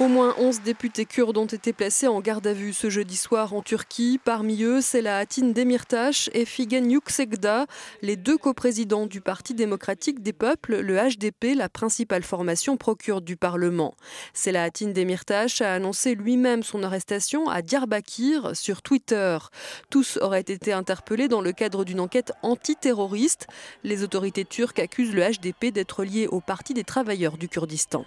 Au moins 11 députés kurdes ont été placés en garde à vue ce jeudi soir en Turquie. Parmi eux, Selahattin Demirtas et Figen Yüksekda, les deux coprésidents du Parti démocratique des peuples, le HDP, la principale formation procure du Parlement. Selahattin Demirtas a annoncé lui-même son arrestation à Diyarbakir sur Twitter. Tous auraient été interpellés dans le cadre d'une enquête antiterroriste. Les autorités turques accusent le HDP d'être lié au Parti des travailleurs du Kurdistan.